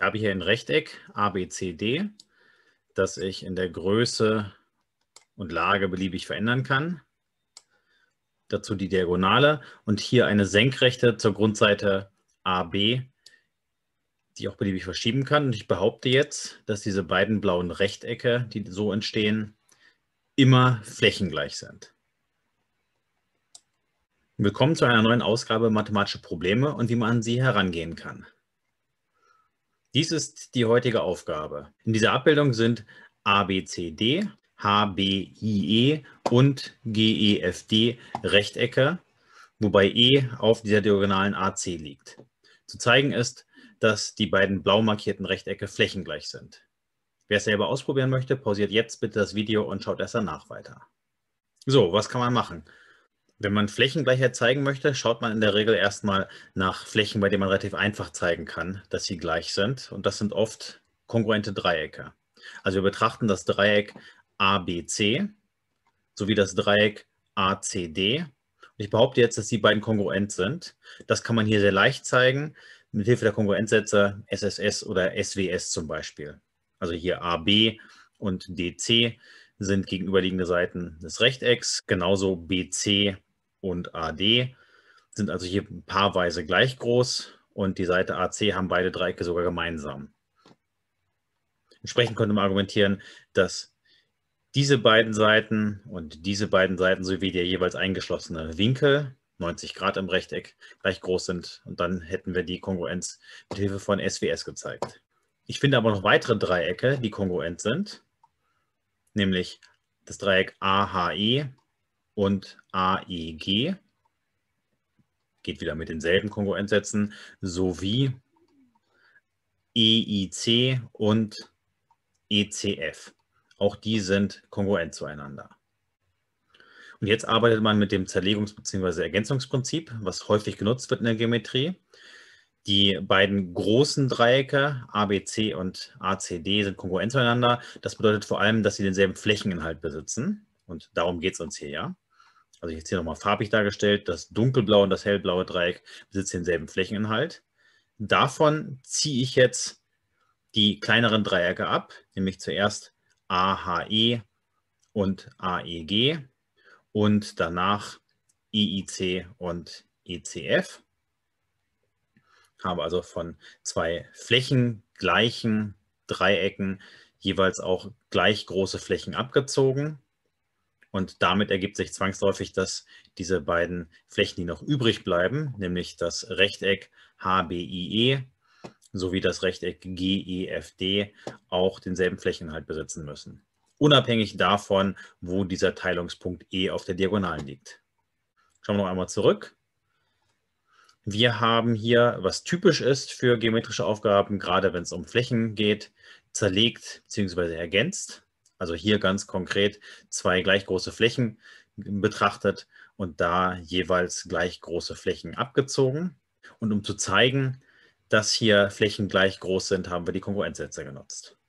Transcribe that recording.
Ich habe hier ein Rechteck ABCD, das ich in der Größe und Lage beliebig verändern kann. Dazu die Diagonale und hier eine Senkrechte zur Grundseite AB, die auch beliebig verschieben kann. Und ich behaupte jetzt, dass diese beiden blauen Rechtecke, die so entstehen, immer flächengleich sind. Willkommen zu einer neuen Ausgabe Mathematische Probleme und wie man an sie herangehen kann. Dies ist die heutige Aufgabe. In dieser Abbildung sind ABCD, HBIE und GEFD Rechtecke, wobei E auf dieser diagonalen AC liegt. Zu zeigen ist, dass die beiden blau markierten Rechtecke flächengleich sind. Wer es selber ausprobieren möchte, pausiert jetzt bitte das Video und schaut erst danach weiter. So, was kann man machen? Wenn man Flächengleichheit zeigen möchte, schaut man in der Regel erstmal nach Flächen, bei denen man relativ einfach zeigen kann, dass sie gleich sind. Und das sind oft kongruente Dreiecke. Also wir betrachten das Dreieck ABC sowie das Dreieck ACD. Und ich behaupte jetzt, dass die beiden kongruent sind. Das kann man hier sehr leicht zeigen, mit Hilfe der Kongruenzsätze SSS oder SWS zum Beispiel. Also hier AB und DC sind gegenüberliegende Seiten des Rechtecks, genauso BC und AD sind also hier paarweise gleich groß und die Seite AC haben beide Dreiecke sogar gemeinsam. Entsprechend könnte man argumentieren, dass diese beiden Seiten und diese beiden Seiten sowie der jeweils eingeschlossene Winkel, 90 Grad im Rechteck, gleich groß sind. Und dann hätten wir die Kongruenz mit Hilfe von SWS gezeigt. Ich finde aber noch weitere Dreiecke, die kongruent sind, nämlich das Dreieck AHE, und AEG, geht wieder mit denselben Kongruenzsätzen, sowie EIC und ECF. Auch die sind kongruent zueinander. Und jetzt arbeitet man mit dem Zerlegungs- bzw. Ergänzungsprinzip, was häufig genutzt wird in der Geometrie. Die beiden großen Dreiecke ABC und ACD sind kongruent zueinander. Das bedeutet vor allem, dass sie denselben Flächeninhalt besitzen. Und darum geht es uns hier ja also jetzt hier nochmal farbig dargestellt, das dunkelblaue und das hellblaue Dreieck besitzen denselben Flächeninhalt. Davon ziehe ich jetzt die kleineren Dreiecke ab, nämlich zuerst AHE und AEG und danach EIC und ECF. Habe also von zwei flächengleichen Dreiecken jeweils auch gleich große Flächen abgezogen und damit ergibt sich zwangsläufig, dass diese beiden Flächen, die noch übrig bleiben, nämlich das Rechteck HBIE sowie das Rechteck GEFD, auch denselben Flächeninhalt besitzen müssen. Unabhängig davon, wo dieser Teilungspunkt E auf der Diagonalen liegt. Schauen wir noch einmal zurück. Wir haben hier, was typisch ist für geometrische Aufgaben, gerade wenn es um Flächen geht, zerlegt bzw. ergänzt. Also hier ganz konkret zwei gleich große Flächen betrachtet und da jeweils gleich große Flächen abgezogen. Und um zu zeigen, dass hier Flächen gleich groß sind, haben wir die Kongruenzsätze genutzt.